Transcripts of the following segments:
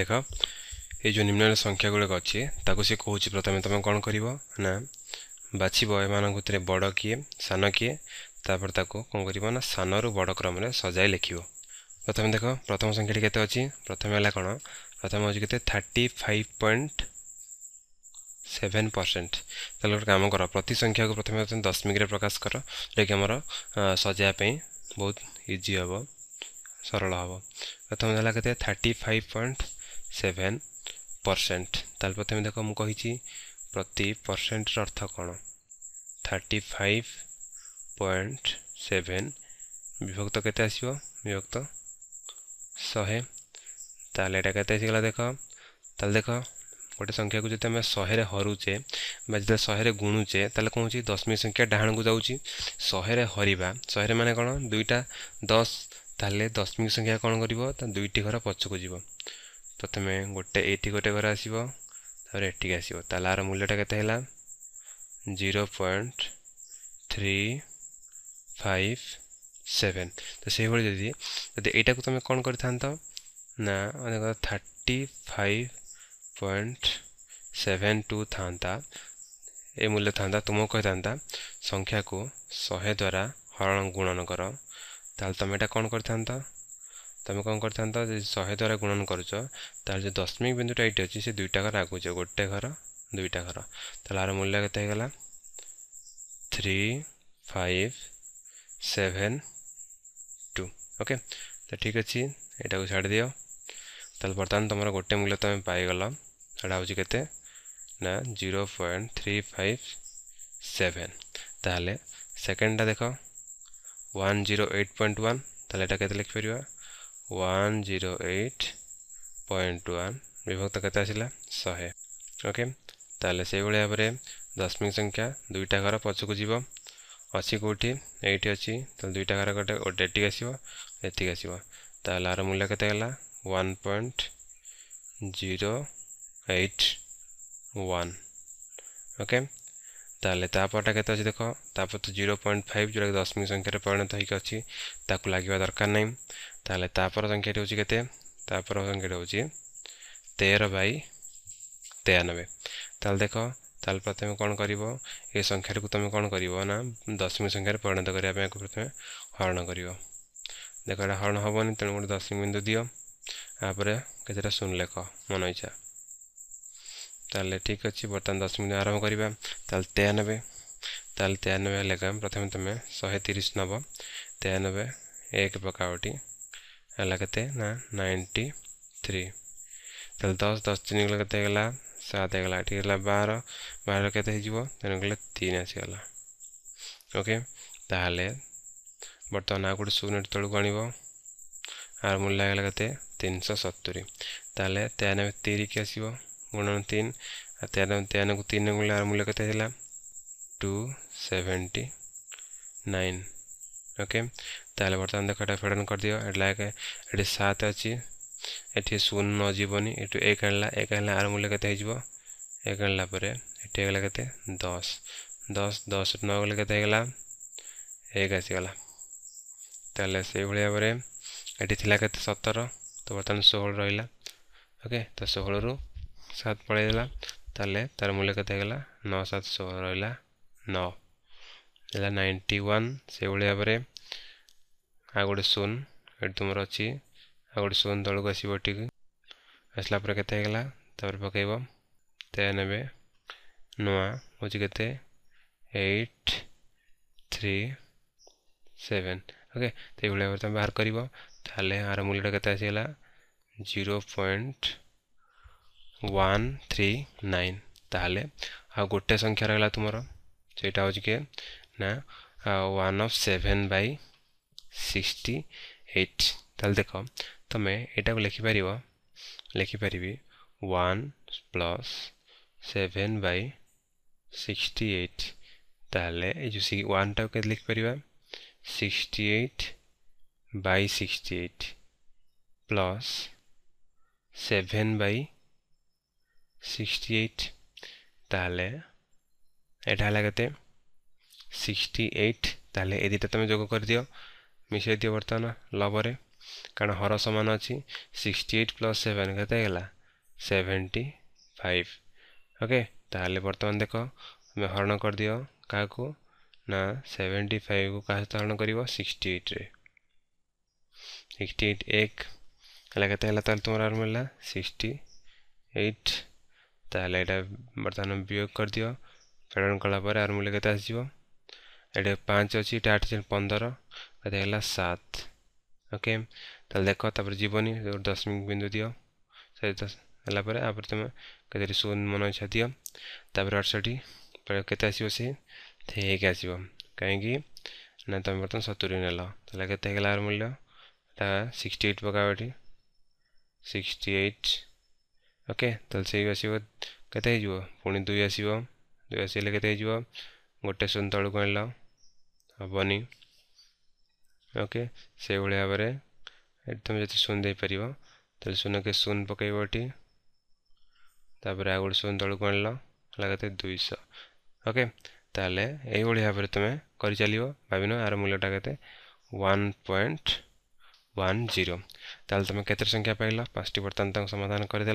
ଦେଖ ଏଇ ଯେଉଁ ନିମ୍ନରେ ସଂଖ୍ୟା ଗୁଡ଼ିକ ଅଛି ତାକୁ ସେ କହୁଛି ପ୍ରଥମେ ତୁମେ କ'ଣ କରିବ ନା ବାଛିବ ଏମାନଙ୍କ ଭିତରେ ବଡ଼ କିଏ ସାନ କିଏ ତାପରେ ତାକୁ କ'ଣ କରିବ ନା ସାନରୁ ବଡ଼ କ୍ରମରେ ସଜାଇ ଲେଖିବ ପ୍ରଥମେ ଦେଖ ପ୍ରଥମ ସଂଖ୍ୟାଟି କେତେ ଅଛି ପ୍ରଥମେ ହେଲା କ'ଣ ପ୍ରଥମେ ହେଉଛି କେତେ thirty five point seven percent ତାହେଲେ ଗୋଟେ କାମ କର ପ୍ରତି ସଂଖ୍ୟାକୁ ପ୍ରଥମେ ଦଶମିକରେ ପ୍ରକାଶ କର ଯେଉଁଟାକି ଆମର ସଜାଇବା ପାଇଁ ବହୁତ ଇଜି ହେବ ସରଳ ହେବ ପ୍ରଥମେ ହେଲା କେତେ thirty five point seven percent ତାହେଲେ ପ୍ରଥମେ ଦେଖ ମୁଁ କହିଛି ପ୍ରତି ପରସେଣ୍ଟର ଅର୍ଥ କ'ଣ ଥାର୍ଟି ଫାଇଭ୍ ପଏଣ୍ଟ ସେଭେନ୍ ବିଭକ୍ତ କେତେ ଆସିବ ବିଭକ୍ତ ଶହେ ତାହେଲେ ଏଇଟା କେତେ ଆସିଗଲା ଦେଖ ତାହେଲେ ଦେଖ ଗୋଟେ ସଂଖ୍ୟାକୁ ଯଦି ଆମେ ଶହେରେ ହରୁଛେ ବା ଯେତେବେଳେ ଶହେରେ ଗୁଣୁଛେ ତାହେଲେ କ'ଣ ହେଉଛି ଦଶମିକ ସଂଖ୍ୟା ଡାହାଣକୁ ଯାଉଛି ଶହେରେ ହରିବା ଶହେରେ ମାନେ କ'ଣ ଦୁଇଟା ଦଶ ତାହେଲେ ଦଶମିକ ସଂଖ୍ୟା କ'ଣ କରିବ ତା ଦୁଇଟି ଘର ପଛକୁ ଯିବ ପ୍ରଥମେ ଗୋଟେ ଏଇଠି ଗୋଟେ ଘର ଆସିବ ତା'ପରେ ଏଠିକି ଆସିବ ତାହେଲେ ଆର ମୂଲ୍ୟଟା କେତେ ହେଲା zero point three five seven ତ ସେହିଭଳି ଯଦି ଯଦି ଏଇଟାକୁ ତୁମେ କ'ଣ କରିଥାନ୍ତ ନା ଅନେକ thirty five point seven two ଥାଆନ୍ତା ଏ ମୂଲ୍ୟ ଥାଆନ୍ତା ତୁମକୁ କହିଥାନ୍ତା ସଂଖ୍ୟାକୁ ଶହେ ଦ୍ୱାରା ହରଣ ଗୁଣନ କର ତାହେଲେ ତୁମେ ଏଇଟା କ'ଣ କରିଥାନ୍ତ তুমি কম করে যে শহে দ্বারা গুণন করছ তার যে দশমিক বিন্দুটা এইটি অছি সে দুইটা ঘর আগুছে গোটে ঘর দুইটা ঘর তাহলে আর মূল্য কত হয়ে গেল three five seven two okay তো ঠিক আছে এটা ছাড় দিও তাহলে বর্তমান তোমার গোটে মূল্য তুমি পাইগল এটা হচ্ছে কেতে না zero point three five seven তাহলে সেকেন্ডটা দেখ one zero eight point one তাহলে এটা কেতে লিখিপার one zero eight point one ବିଭକ୍ତ କେତେ ଆସିଲା ଶହେ ଓକେ ତାହେଲେ ସେଇଭଳି ଭାବରେ ଦଶମିକ ସଂଖ୍ୟା ଦୁଇଟା ଘର ପଛକୁ ଯିବ ଅଛି କେଉଁଠି ଏଇଠି ଅଛି ତାହେଲେ ଦୁଇଟା ଘର ଗୋଟେ ଗୋଟେ ଏଠିକି ଆସିବ ଏଠିକି ଆସିବ ତାହେଲେ ଆର ମୂଲ୍ୟ କେତେ ହେଲା one point zero eight one okay ତାହେଲେ ତାପରଟା କେତେ ଅଛି ଦେଖ ତାପରେ ତ ଜିରୋ ପଏଣ୍ଟ ଫାଇଭ ଯେଉଁଟାକି ଦଶମିକ ସଂଖ୍ୟାରେ ପରିଣତ ହୋଇକି ଅଛି ତାକୁ ଲାଗିବା ଦରକାର ନାହିଁ ତାହେଲେ ତାପର ସଂଖ୍ୟାଟି ହେଉଛି କେତେ ତାପର ସଂଖ୍ୟାଟି ହେଉଛି ତେର ବାଇ ତେୟାନବେ ତାହେଲେ ଦେଖ ତାହେଲେ ପ୍ରଥମେ କ'ଣ କରିବ ଏ ସଂଖ୍ୟାଟିକୁ ତୁମେ କ'ଣ କରିବ ନା ଦଶମିକ ସଂଖ୍ୟାରେ ପରିଣତ କରିବା ପାଇଁ ଆକୁ ପ୍ରଥମେ ହରଣ କରିବ ଦେଖ ଏଇଟା ହରଣ ହେବନି ତେଣୁ ଗୋଟେ ଦଶମିକ ବିନ୍ଦୁ ଦିଅ ତାପରେ କେତେଟା ଶୂନ ଲେଖ ମନ ଇଚ୍ଛା ତାହେଲେ ଠିକ୍ ଅଛି ବର୍ତ୍ତମାନ ଦଶମିକ ଆରମ୍ଭ କରିବା ତାହେଲେ ତେୟାନବେ ତାହେଲେ ତେୟାନବେ ହେଲେ ପ୍ରଥମେ ତୁମେ ଶହେ ତିରିଶ ନେବ ତେୟାନବେ ଏକ ପକାଓଟି ହେଲା କେତେ ନା ନାଇଣ୍ଟି ଥ୍ରୀ ତାହେଲେ ଦଶ ଦଶ ତିନି ଗଲେ କେତେ ହେଇଗଲା ସାତ ହେଇଗଲା ଏଠି ହେଲା ବାର ବାର କେତେ ହେଇଯିବ ତେଣୁ ଗଲେ ତିନି ଆସିଗଲା ଓକେ ତାହେଲେ ବର୍ତ୍ତମାନ ଆଉ ଗୋଟେ ଶୂନ୍ୟଟି ତଳକୁ ଆଣିବ ଆର ମୂଲ୍ୟ ହେଇଗଲା କେତେ ତିନିଶହ ସତୁରି ତାହେଲେ ତେୟାନବେ ତିରିକି ଆସିବ गुणन तीन तेरह तेरह को तीन गुण आर मूल्य क्या टू सेवेंटी नाइन ओके তাহলে বর্তমান দেখো এটা ফেডন করদিও এটা লাগে এটি সাত আছে এটি শূন্য নযীবনি এটু এক আনলা এক আনলা আর মূল্য কেতে হয়ে যাব এক আনলা পরে এটি হয়ে গেল কেতে দশ দশ দশ নগলে কেতে হয়ে গেল এক আসিগলা তাহলে সেইভাবে ভাবে এটি লা কেতে সতের তো বর্তমান ষোহল রহলা ওকে তো ষোহলরু सात पड़ेगा तले तार मूल्य कत नौ सात षोह रहा नौ नाइंटी वन से भाव आ गोटे शून ये तुम अच्छी आ गोटे शून तल को आसब आसला के पक ने नुआ हूँ केट थ्री सेवेन ओके तो यह बाहर कर मूल्यटा के zero point one three nine ताल आ गोटे संख्या रहा तुम से ना one of seven by sixty eight ताल देख तुम यू लिखिपर लिखिपरि one plus seven by sixty eight ताल वन टा के लिखिपर sixty eight by sixty eight plus seven by তাহলে এটা হলো কত 68 তাহলে এই দুটো তুমি যোগ করে দিও মিশাই দিও বর্তমান লবরে কারণ হর সমান আছে 68 7 কত হলো 75 ওকে তাহলে বর্তমান দেখো আমি হরণ করে দিও কাকু না 75 কো কা হরণ করিব 68 রে 68 1 হলো কত হলো তাহলে তোমার আর মিললা 68 ता बर्त विदियो कलाप्य केत आस अच्छे आठ पन्ध्र कति सात ओके त दसमिक बिन्दु दियोप त मन इच्छा दियो त अठसट्ठी केते आसक आसकि न तम बर्तुरी नल तर मूल्य सिक्सटी एट पकायोटी सिक्सटी एट ओके तलसी आस पी दुई आस दुई आस के गोटे सुन तल को हेनी ओके से भाव में तुम जो सुन दे पार सुन के सुन पकेब तापर आ गोटे सुन तौक आनल लगाते दुईश ओके ताले यही भाव तुम्हें कर चलो भाव आर मूल्यटा के वन पॉइंट वन जीरो तुम कत संख्या पाइल पांच टी बर्तन समाधान करदे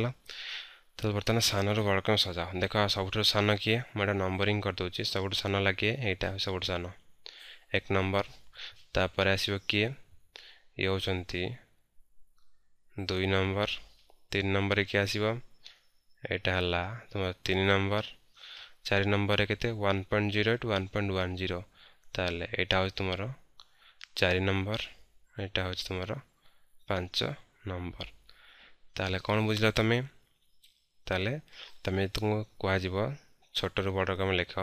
तो बर्तमान सान रड़क्रम सजाओ देख सब सान किए मुझे नंबरींग करदे सब सान लगे ये सब सान एक नंबर तापर आस किए ये हूँ दुई नंबर तीन नंबर किए आस तुम तीन नंबर चार नंबर के point zero eight one point one zero तुम चार नंबर यहाँ हूँ तुम पांच नंबर ताल कौन बुझल तुम तेल तुम्हें तुमको कह छोट रू बड़ कम लिख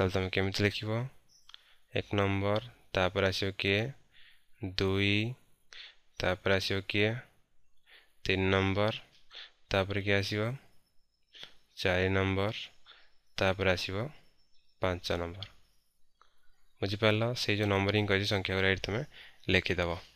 तुम कम लिख एक नंबर तापर आस दुई तापर आस किए तीन नंबर तापर किए आस चार नंबर तापर आस नंबर बुझिपार से जो नंबरिंग कर संख्या को तुम्हें লিখে দেব